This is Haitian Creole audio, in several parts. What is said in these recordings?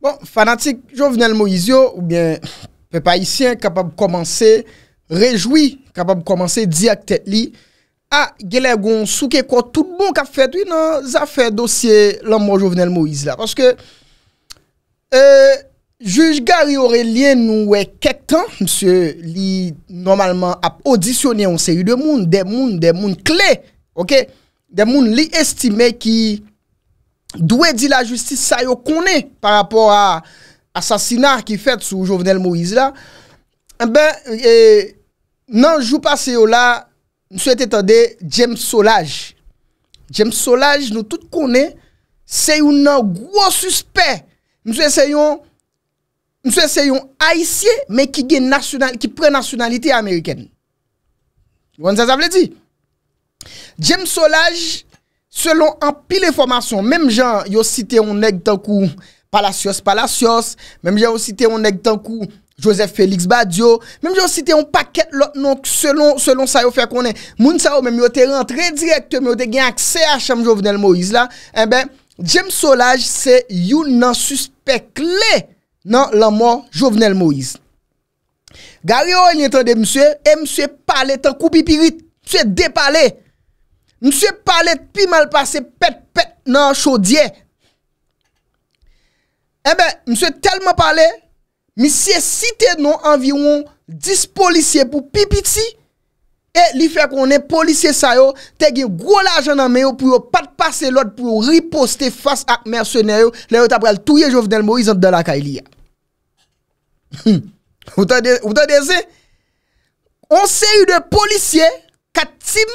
Bon, fanatik Jovenel Moizio, oubyen pepa isyen, kapab komanse, rejoui, kapab komanse diak tet li, a gele goun souke kwa tout bon kap fetwi nan zafen dosye lombo Jovenel Moizio la. Paske, juj Gary Aurelien nou e ketan, msye, li normalman ap auditione yon se yu de moun, de moun, de moun kle, ok, de moun li estime ki... Dwe di la justice sa yo kone pa rapor a sasinar ki fet sou Jovenel Moïse la, eh be, e, nan jou pa se yo la, mswe te tande James Solage. James Solage nou tout kone se yo nan gwo suspe, mswe se yo, mswe se yo haisye, men ki pre nationalite Ameriken. Wan zaz avle di? James Solage, James Solage, Selon an pil e formasyon, mem jan yo cite yon neg tankou Palasios, Palasios, mem jan yo cite yon neg tankou Joseph Felix Badiou, mem jan yo cite yon paket lot, selon sa yo fè konen, moun sa yo, men yo te rentre direkte, men yo te gen akse a chanm Jovenel Moïse eh la, en ben, jem solaj se yon nan suspek le nan laman Jovenel Moïse. Gari yo en yon tende msue, e msue pale tankou pipiri, msue depale, Mse pale tpi mal pase pet pet nan chodye. Ebe, eh mse telman pale, misye site nou anviron 10 polisye pou pipiti, e li fe konen polisye sayo, te gen gwo la janan meyo pou yo pat pase lot, pou yo riposte fas ak mersyoneryo, le yo tapre al touye jovnen mou izan de la ka ili ya. Ou ta dese? On se yu de polisye, kat tim...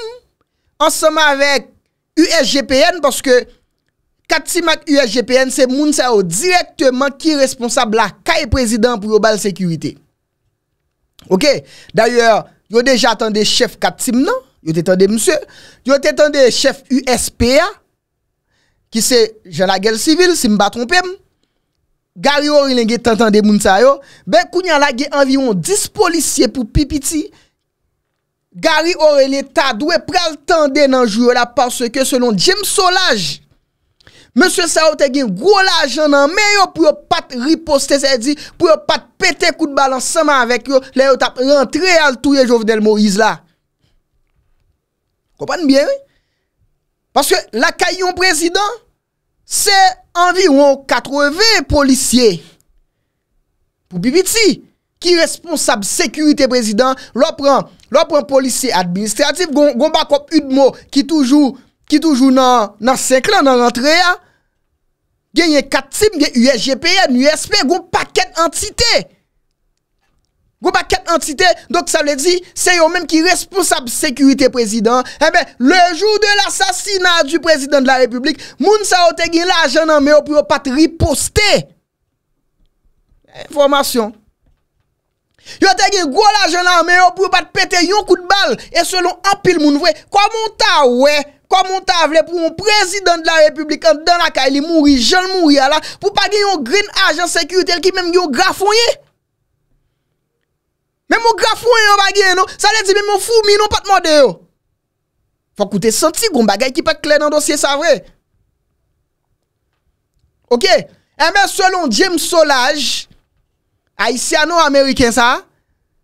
ansoma avèk USGPN, paske Katim ak USGPN se moun sa yo direktèman ki responsable la kaj prezident pou yobal sekurite. Ok, d'ayor, yo deja atende chef Katim nan, yo te atende msè, yo te atende chef USPA, ki se jan la gel sivil, si mba trompèm, gari ori len ge tentande moun sa yo, be koun jan la ge anviron 10 polisye pou pipiti, Gary Aureli ta dwe pral tende nan jure la parce ke selon James Solage, M. Saroutegin gro la janan men yo pou yo pat riposte se di, pou yo pat pete kou de balan seman avèk yo, le yo tap rentre al touye Jovenel Moïse la. Komane bien, oui? Parce ke l'akayon prezident, se environ 80 polisye. Pou Bibiti, ki responsable sekurite prezident, lo pran... Lò pou an polisi administratif, goun bakop yon mò ki toujou nan seklan nan rentre ya. Gen yon katim, gen USGPN, USP, goun paket antite. Goun paket antite, dok sa le di, se yon men ki responsab sekurite prezident. Ebe, eh le jou de l'assassinat du prezident de la republik, moun sa ote gen la jen nan mè ou pou yon pati riposte. Informasyon. Yo te gen gwo la jen la men yo pou yo pat pete yon kout bal E selon apil moun vwe komonta wwe Komonta vwe pou yon prezident la republikan Danaka Li mouri, jen mouri ala Pou pa gen yon green agent sekuritel ki menm gen yon grafounye Menm yon grafounye yon bagye yon Sa le di menm yon foumi yon pat mwade yo Fwa koute senti goun bagay ki pat kle nan dosye sa vwe Ok, e men selon James Solage Aisyano-Amerikè sa,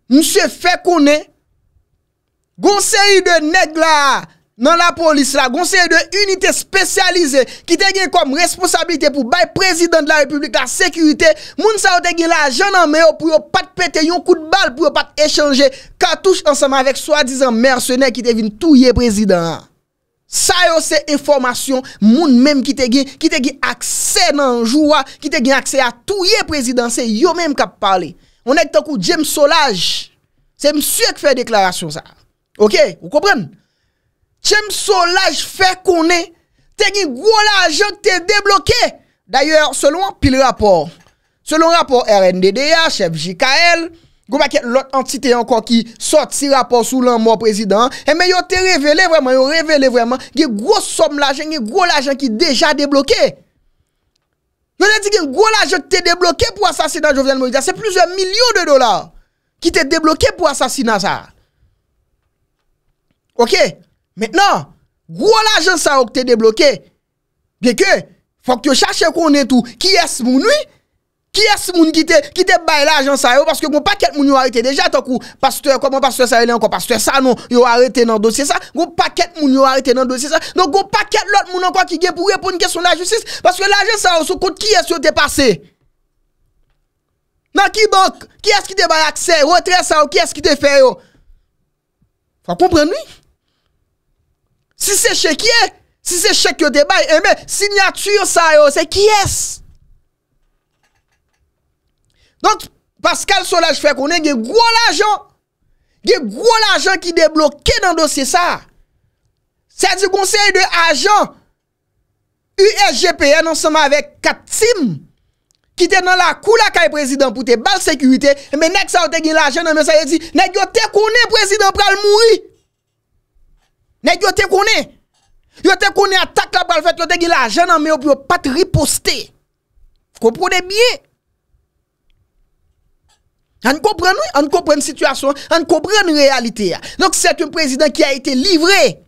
mse fè konè, gonsè yi de neg la nan la polis la, gonsè yi de unitè spesyalize ki te gen kom responsabilite pou bay prezident la republik la sekurite, moun sa ou te gen la janan meyo pou yo pat pète yon kout bal pou yo pat echange katouche ansama vek swa dizan mersenè ki te vin touye prezident la. Sa yo se informasyon, moun menm ki te gen, ki te gen akse nanjouwa, ki te gen akse a touye prezidansen yo menm kap pale. Mwen ek tan kou James Solaj, se msuek fe deklarasyon sa. Ok, ou kopren? James Solaj fe konen, te gen gwo la ajeok te debloké. D'ayor, selon an pil rapor, selon rapor RNDDA, chef J.K.L., Goma ke lot antite yon kon ki sot si rapor sou lan mò prezident. E men yon te revele vreman, yon revele vreman. Ge gros som la jen, ge gros la jen ki deja deblokè. Non e di gen gros la jen te deblokè pou asasinan Jovian Moriza. Se plusieurs milyon de dolar ki te deblokè pou asasinan sa. Ok, menenon, gros la jen sa ou te deblokè. Beke, fok yo chache konen tou ki es mounoui. Ki es moun ki te bay bon, non, la ajan sa yo Paske goun paket moun yo arete Deja to kou pastwe Goun paket moun yo arete nan dosye sa Goun paket lout moun an kwa ki gen Pou repoun kèson la jutsis Paske la ajan sa yo Sou kout ki es yo te pase Nan ki bank Ki es ki te bay akse Retre sa yo Ki es ki te fe yo Fa komprende mi Si se che ki e Si se che ki yo te bay Eme Signature sa yo Se ki es Si se che ki yo te bay Donk, Pascal Solage fè konen, ge gwo l'ajan, ge gwo l'ajan ki deblokè nan dosye sa. Se di konsey de ajan, USGPN ansama vek Katim, ki te nan la kou la kaye prezident pou te bal sekurite, me nek sa yo te gwen l'ajan nan men sa, yo di, nek yo te konen prezident pral moui. Nek yo te konen, yo te konen atak la pral fèt, yo te gwen l'ajan nan men yo pou yo pat riposte. Fè konen biye. On comprend nous, on comprend situation, on comprend la réalité. Donc c'est un président qui a été livré.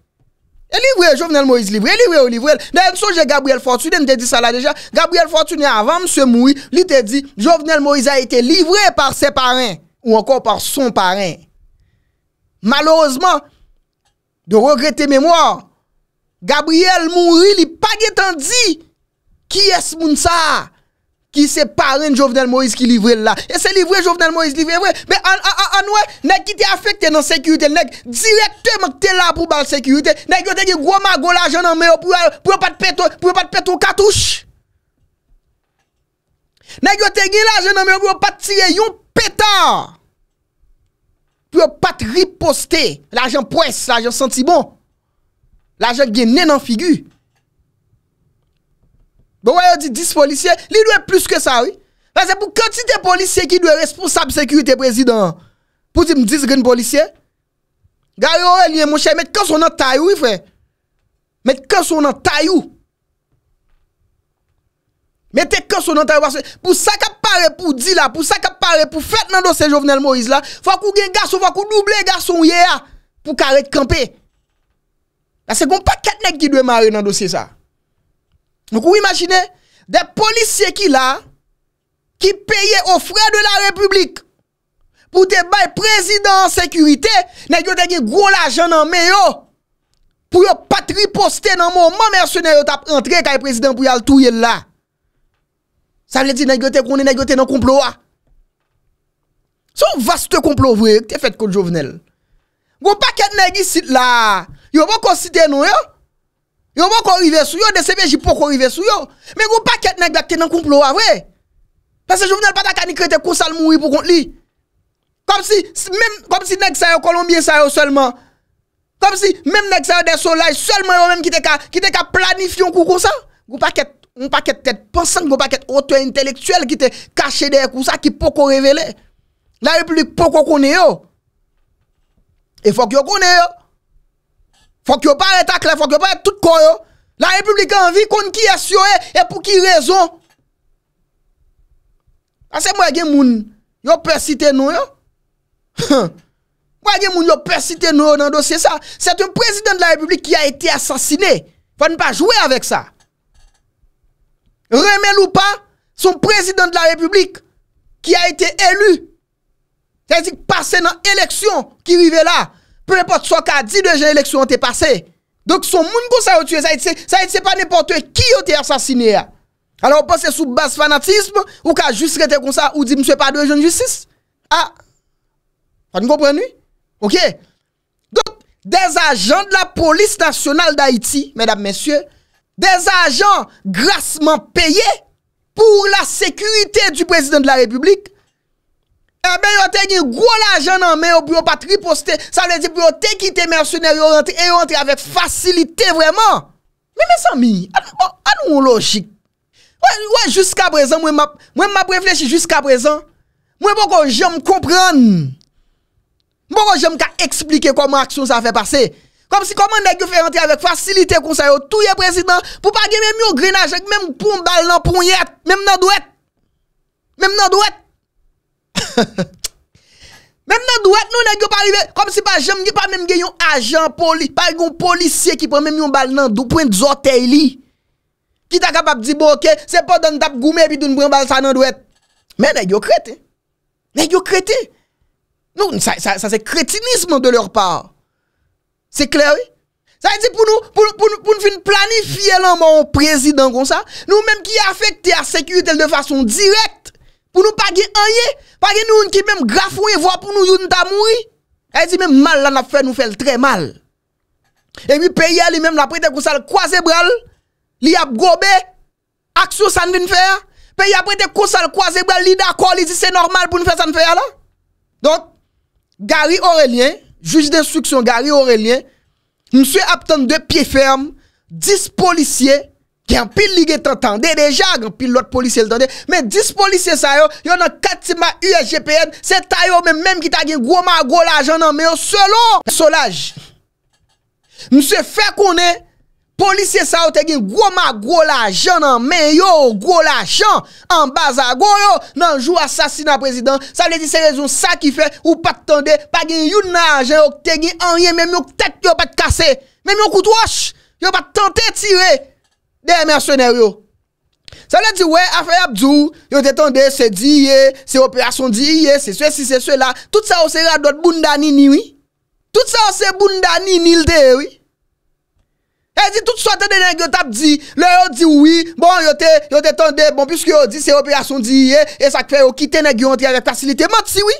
Et livré, Jovenel Moïse livré, livré, livré. D'ailleurs, j'ai Gabriel Fortuné, me dit ça là déjà. Gabriel Fortuné, avant M. Moui, il te dit, Jovenel Moïse a été livré par ses parents, ou encore par son parrain. Malheureusement, de regretter mémoire, Gabriel mourit, il n'a pas dit qui est ce moun ça. Ki se pare n Jovenel Moïse ki livre la. E se livre Jovenel Moïse, livre. Be anwe, nek ki te afekte nan sekurite. Nek direktyman te la pou bal sekurite. Nek yo tege gwa ma gwa la jenan meyo pou yo pat peto katouche. Nek yo tege la jenan meyo pou yo pat tire yon peta. Pou yo pat riposte. La jen pres, la jen senti bon. La jen gen nenan figu. Bon wè yo di dis polisye, li dwe plus ke sa wè. La se pou kantite polisye ki dwe responsable sekurite prezident. Pou di mdis gen polisye. Gare yo wè liye mwen chè, met konson nan tayou wè fwè. Met konson nan tayou. Mete konson nan tayou. Pou sakap pare pou di la, pou sakap pare pou fèt nan dosye jovenel Moïse la. Fwa kou gen gason, fwa kou double gason wè ya pou karet kampe. La se kon pa ketnek ki dwe mare nan dosye sa. Nou kou imajine, de polisye ki la, ki peye ofre de la republik, pou te bay prezident en sekurite, negyo te gen gwo la jen nan me yo, pou yo patriposte nan mou mou mersyoner yo tap entre ka e prezident pou yal tou yel la. Sa vle di negyo te kouni negyo te nan komplowa. Son vaste komplowwe, te fet kou jovenel. Gwo paket negyo sit la, yo bon konsite nou yo, Yo bon kon rive sou yo, de sebe jipo kon rive sou yo. Men goun paket neg lak tenan koun plowa vwe. Pase joun venel pata kan ni krete kousal moui pou kont li. Kom si, kom si neg sayo kolombien sayo selman. Kom si, men neg sayo de solay selman yo men ki te ka planifyon kou kousal. Goun paket, goun paket tet ponsan, goun paket oto entelektuel ki te kache de kousal ki pou kon revele. La repulik pou kon kone yo. E fok yo kone yo. Fok yo pa reta kle, fok yo pa e tout koyo. La republikan vi kon ki yasyo e, e pou ki rezon. Ase mwen gen moun yo presite nou yo. Mwen gen moun yo presite nou yo nan dosye sa. Se te prezident de la republik ki a eti asasine. Fa nipa jwe avek sa. Remen ou pa, son prezident de la republik ki a eti elu. Se di pase nan eleksyon ki vive la. peu importe ce qu'a dit de l'élection ont été passées, Donc son monde a ça tué ça été pas n'importe qui a été assassiné. Hein. Alors pensez sous base fanatisme ou qu'a juste été comme ça ou dit monsieur pas de jeune justice. Ah. Vous comprenez OK. Donc des agents de la police nationale d'Haïti, mesdames messieurs, des agents grassement payés pour la sécurité du président de la République Eh ben yo te gine gwo la jen nan men yo pou yo pa triposte. Sa lè di pou yo te kite mersyonel yo rentre. E yo rentre avèk fasilite vwèman. Mè mè san mi? An nou moun logik? Wè, wè, wè, jusqu'a prezant mwen ma, mwen ma prefleji jusqu'a prezant. Mwen bon kon jèm konprenn. Mwen bon kon jèm ka eksplike koman aksyon sa fè pase. Kom si koman dek yo fè rentre avèk fasilite kon sa yo touye prezident pou pa gèmè mè mè mè mè mè mè mè mè mè mè mè mè mè mè mè Mèm nan douèt nou nè gyo parive, kom si pa jèm gè, pa mèm gè yon ajan poli, pa yon polisye ki prèmèm yon bal nan dou, pou yon zotey li, ki ta kapap di boke, se pa dan tap goumè, pi doun prèm bal sa nan douèt. Mèm nè gyo kretè. Nè gyo kretè. Nou, sa se kretinisman de lèr par. Se kler, oui? Sa yè di pou nou, pou nou fin planifiè lan man, yon prezident kon sa, nou mèm ki afekte a sekyu tel de fason direk, Pour nous pas gagner rien, pas gagner nous qui même grave voir pour nous une ta Elle dit même mal là n'a fait nous fait très mal. Et puis pays lui même la prête comme ça croiser Il li a gobé action ça vient faire. Pays après te comme ça croiser bras, li d'accord, li dit c'est normal pour nous faire ça faire là. Donc Gary Aurélien, juge d'instruction Gary Aurélien, monsieur attend de pieds fermes, 10 policiers Genpil li ge t'entende deja, genpil lot polisye l'tende, men dis polisye sa yo, yo nan katima USGPN, se ta yo men menm ki ta gen gwo ma gwo la jen nan men yo, solon, solaj, mse fe konen, polisye sa yo te gen gwo ma gwo la jen nan men yo, gwo la jen, anbaza gwo yo, nan jou asasina prezident, sa le di se rezon sa ki fe, ou pat tende, pa gen yon na jen, yo te gen anye menm yo tek yo pat kase, menm yo kutwosh, yo pat tente tire, Dè mè a sò nè yò. Sò lè di wè, a fè ya bdjou, yò te tonde, se di ye, se operasyon di ye, se sò e si, se sò e la, tout sa ou se yò adot bunda ni ni, wè. Tout sa ou se bunda ni ni lè, wè. E di tout sa ou te denè gyo tap di, lè yò di wè, bon, yò te, yò te tonde, bon, piske yò di, se operasyon di ye, e sak fè yò ki tenè gyo an te yare fasilite. Mati wè,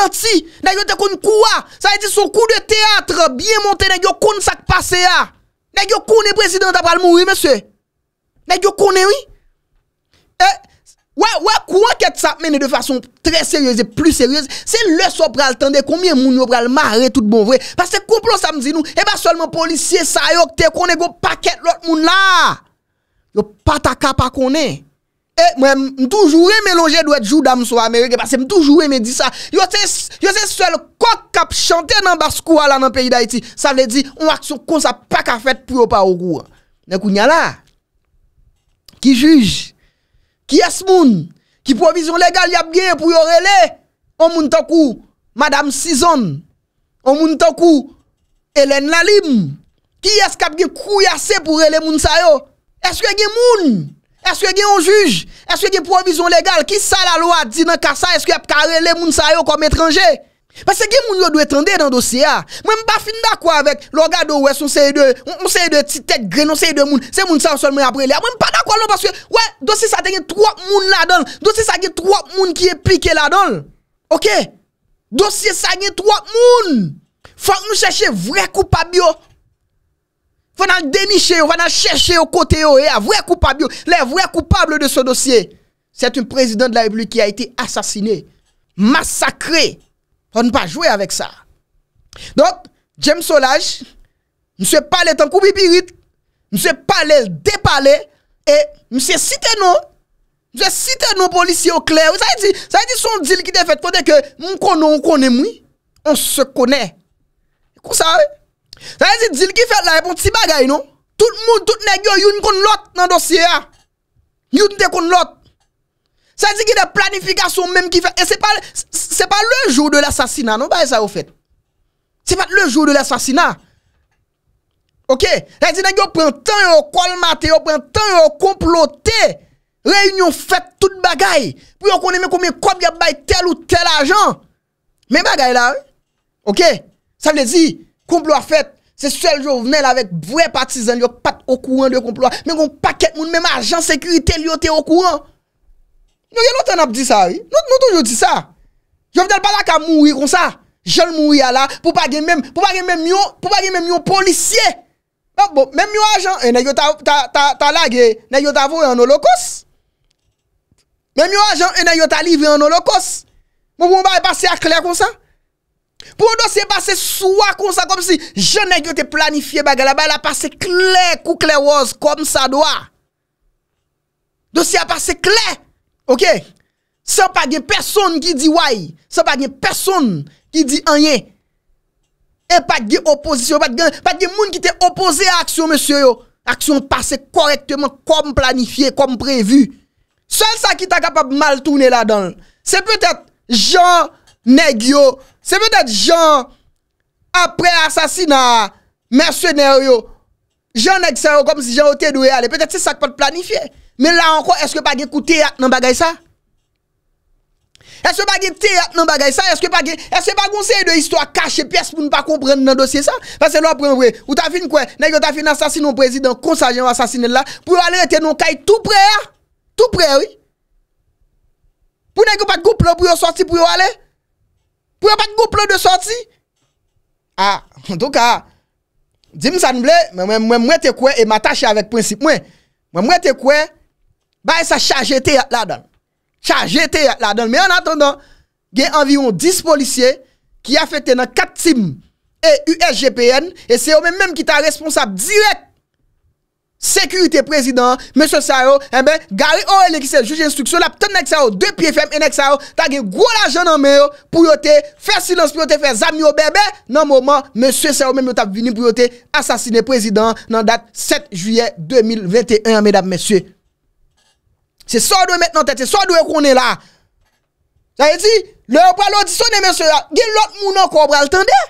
mati, nè yò te kon kou a, sa yè di sou kou de teatr, biye montè nè yò kon sak pase a Nèk yo konè prezident a pral moun wè mè sè? Nèk yo konè e, wè? Wè kou an ket sa menè de fason trè sèryèzè, plù sèryèzè. Se lè so pral tendè, komye moun yo pral marè tout bon vwè? Pas se kouplo sa mzè nou, e ba solman polisye sa yo kte konè go pakèt lòt moun la. Yo pataka pa konè. E mwen mtoujou reme loje dwe djou dam sou Amerike Pase mtoujou reme di sa Yo se swel kok kap chante nan baskou ala nan peyi da iti Sa vle di on ak sou konsa pak a fet pou yo pa ou gwa Nekou nyala Ki juj Ki es moun Ki provizyon legal yap genye pou yo rele On moun tokou Madame Sison On moun tokou Elen Nalim Ki es kap genye kou yase pou rele moun sayo Eswe genye moun Eske gen yon juj? Eske gen provizyon legal? Ki sa la lo a di nan kasa eske ap karele moun sa yo kom etranje? Pase gen moun yo dwe tende nan dosye a? Mwen pa fin da kwa avek? Lo gado ou es moun seye de titek gren, moun seye de moun seye moun sa non, yo sol men aprele. Mwen pa da kwa lò? Pase gen dosye sa gen 3 moun la don. Dosye sa gen 3 moun ki e pike la don. Ok? Dosye sa gen 3 moun. Fwa moun chèche vre koupa biyo. Fwa nan deniche yo, fwa nan cheshe yo oh, kote yo e a vwe koupab yo. Oh, Le vwe koupab yo de sou dosye. Sèt un prezident de la EBLU ki a iti asasine, masakre. Fwa nou pa jwe avek sa. Donk, James Solage, mse pale tan koubibirit, mse pale depale, e mse site nou, mse site nou polisi yo kler. Sa yi di son di likide fèt, fote ke mkono mkone mwi, mse kone. Kou sa we? Sa yon se dil ki fet la, reponte si bagay non? Tout moun, tout negyo, yon kon lot nan dosye ya. Yon te kon lot. Sa yon se dil ki de planifikasyon menm ki fet. E se pa le, se pa le jou de l'assasina non? Ba yon se yo fet? Se pa le jou de l'assasina? Ok? Sa yon se dil negyo, pren tan yon kolmate, yo pren tan yon komplote, reyon yon fet tout bagay. Pou yon kon neme koumen kop, yon bay tel ou tel ajan. Men bagay la, ok? Sa yon se dil ki, Komplo a fet, se sel yo vnen lavek bre patizan, yo pat okouan yo komplo a, men kon paket moun, men ma ajan, sekurite, liyo te okouan. Yo, yo nou ten ap di sa, yo nou tou yo di sa. Yo vnen patak a moui kon sa, jel moui a la, pou pa gen men, pou pa gen men myon, pou pa gen men myon polisye. Men myon ajan, e na yo ta la ge, na yo ta vou en holokos. Men myon ajan, e na yo ta livre en holokos. Mwen mwen ba e pasi akler kon sa. Pou an dosye pase swa kon sa kom si Je ne gyo te planifiye bagay la Bay la pase kle kou kle waz Kom sa do a Dosye a pase kle Ok San pa gen person ki di way San pa gen person ki di anye E pa gen oposisyon Pa gen moun ki te opose a aksyon Aksyon pase korekteman Kom planifiye, kom previ Sol sa ki ta kapab mal toune la Se petet Je ne gyo Se peut-et jen apre asasina mersweneryo, jen nek se yo kom si jen ote dwe ale. Petet se sak pa te planifiye. Men la anko, eske pa ge kou teyat nan bagay sa? Eske pa ge teyat nan bagay sa? Eske pa ge, eske pa gonsenye de histwa kache pes pou nou pa komprende nan dosye sa? Fase nou apren wè, ou ta fin kwen, nek yo ta fin asasin nou prezident, konsajen ou asasin el la, pou yo ale ete nou kay tout pre, tout pre wè. Pou nek yo pa koup lò pou yo sorti pou yo ale? Pwè pa k goup lò de sòti? A, an tou ka, di m sa nblè, mwen mwen te kwen, e m atache avèk prinsip, mwen, mwen mwen te kwen, ba e sa chaje te yat ladan. Chaje te yat ladan. Mè an atondan, gen anviron 10 polisye, ki a fète nan 4 tim, e USGPN, e se o mè mèm ki ta responsab direk Sekurite prezident, M. Sarou, eh gare o ele ki se juje instruksyon la, ton nek Sarou, de piye fem enek Sarou, ta ge gwo la jan anmen yo, pou yo te fè silans, pou yo te fè zami yo bebe, nan mouman, M. Sarou menm yo tap vini pou yo te asasine prezident nan dat 7 juye 2021, amedab M. Sarou. Se so do met nan tete, se so do ekon en la. La e di, le repre alo di sonen M. Sarou, gen lot mounan kobra al tende.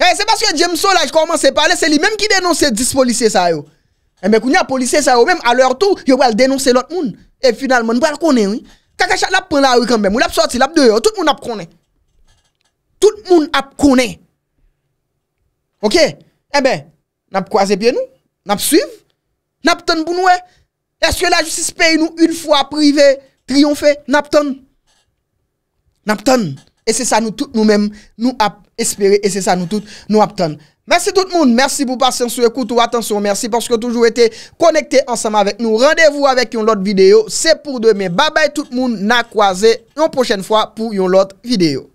Hey, eh, se baske Jemso la, j koman se pale, se li menm ki denon se dis polise Sarou. Et eh bien, quand y a policier ça même à leur tour, ils vont dénoncer l'autre monde. Et finalement, nous allons connaître Quand Kakachat l'a prend la rue quand même, ou l'a sorti, l'a dehors, tout le monde a connaît. Tout le monde a connaît. OK Eh ben, n'a croisé bien nous, n'a suivre, n'a attendre pour nous. Eh. Est-ce que la justice paye nous une fois privée triompher N'a nous N'a Et c'est ça nous tous nous-mêmes nous espéré et c'est ça nous tous nous attendre. Mersi tout moun, mersi pou pas yon sou ekoute ou atensyon, mersi porske toujou ete konekte ansama vek nou. Rendez-vous avek yon lot videyo, se pou deme. Babay tout moun, na kwaze, yon pochen fwa pou yon lot videyo.